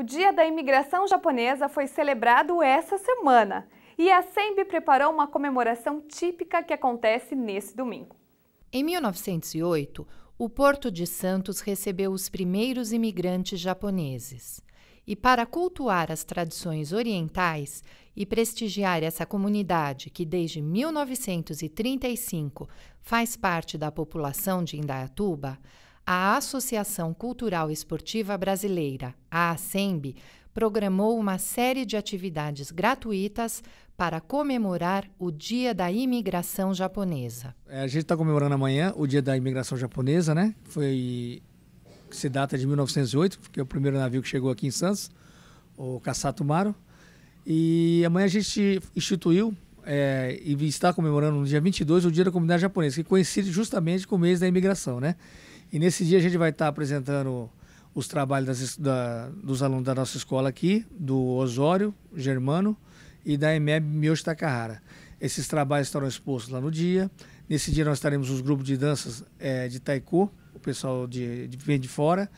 O Dia da Imigração Japonesa foi celebrado essa semana e a SEMB preparou uma comemoração típica que acontece nesse domingo. Em 1908, o Porto de Santos recebeu os primeiros imigrantes japoneses. E para cultuar as tradições orientais e prestigiar essa comunidade que desde 1935 faz parte da população de Indaiatuba, a Associação Cultural Esportiva Brasileira, a ASEMB, programou uma série de atividades gratuitas para comemorar o Dia da Imigração Japonesa. É, a gente está comemorando amanhã o Dia da Imigração Japonesa, né? Foi que se data de 1908, porque é o primeiro navio que chegou aqui em Santos, o Kasato Maru. E amanhã a gente instituiu é, e está comemorando no dia 22 o Dia da Comunidade Japonesa, que coincide justamente com o mês da imigração, né? E nesse dia a gente vai estar apresentando os trabalhos das, da, dos alunos da nossa escola aqui, do Osório Germano e da EMEB Mioshi Takahara. Esses trabalhos estarão expostos lá no dia. Nesse dia nós teremos os grupos de danças é, de taiko, o pessoal de, de, vem de fora,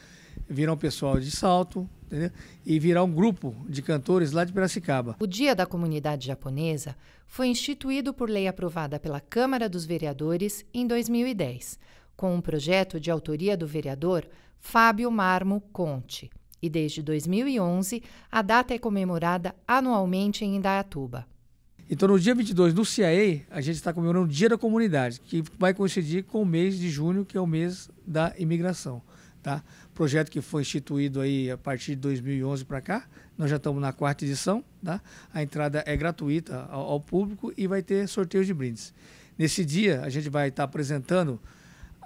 virá um pessoal de salto, entendeu? e virá um grupo de cantores lá de Piracicaba. O Dia da Comunidade Japonesa foi instituído por lei aprovada pela Câmara dos Vereadores em 2010 com um projeto de autoria do vereador Fábio Marmo Conte, e desde 2011 a data é comemorada anualmente em Indaiatuba. Então, no dia 22, no CIA, a gente está comemorando o Dia da Comunidade, que vai coincidir com o mês de junho, que é o mês da imigração. Tá? Projeto que foi instituído aí a partir de 2011 para cá, nós já estamos na quarta edição. Tá? A entrada é gratuita ao, ao público e vai ter sorteios de brindes. Nesse dia, a gente vai estar tá apresentando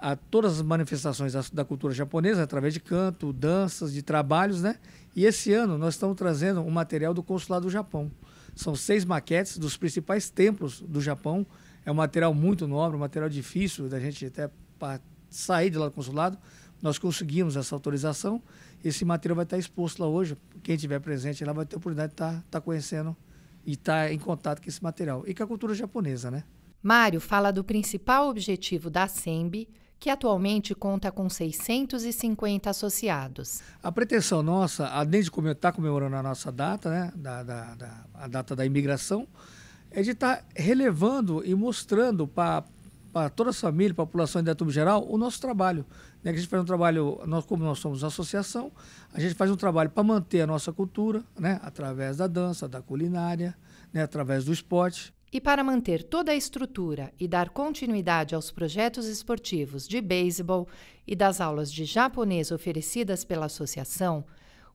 a todas as manifestações da, da, cultura japonesa através de canto, danças, de trabalhos, né? E esse ano nós estamos trazendo um material do consulado do Japão. São seis maquetes dos principais templos do Japão. É um material muito nobre, um material difícil da gente até sair de lá do consulado. Nós conseguimos essa autorização. Esse material vai estar exposto lá hoje. Quem estiver presente lá vai ter a oportunidade de estar, tá, estar tá conhecendo e estar tá em contato com esse material. E com a cultura japonesa, né? Mário fala do principal objetivo da SEMB, que atualmente conta com 650 associados. A pretensão nossa, além de estar tá comemorando a nossa data, né, da, da, da, a data da imigração, é de estar tá relevando e mostrando para para toda a família, para a população de Datuba geral, o nosso trabalho. Né? Que a gente faz um trabalho, nós, como nós somos associação, a gente faz um trabalho para manter a nossa cultura, né? através da dança, da culinária, né? através do esporte. E para manter toda a estrutura e dar continuidade aos projetos esportivos de beisebol e das aulas de japonês oferecidas pela associação,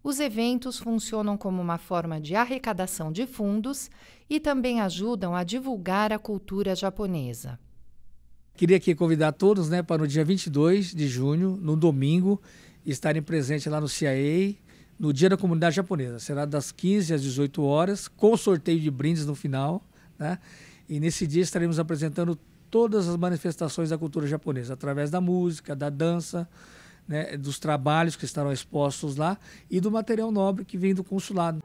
os eventos funcionam como uma forma de arrecadação de fundos e também ajudam a divulgar a cultura japonesa. Queria aqui convidar todos né, para o dia 22 de junho, no domingo, estarem presentes lá no CIA, no Dia da Comunidade Japonesa. Será das 15 às 18 horas, com sorteio de brindes no final. Né? E nesse dia estaremos apresentando todas as manifestações da cultura japonesa, através da música, da dança, né, dos trabalhos que estarão expostos lá e do material nobre que vem do consulado.